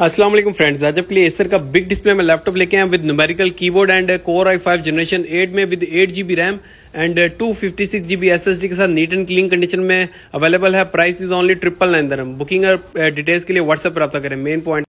Aslam friends आज आपके लिए एसर का बिग डिस्प्ले में लैपटॉप लेके आए with numerical keyboard and core i five generation eight में with eight G B RAM and two fifty six G B S S D के साथ नीट एंड क्लीन कंडीशन में available है price is only triple nine दरम booking और details uh, के लिए WhatsApp पर रहा करें मेन पॉइंट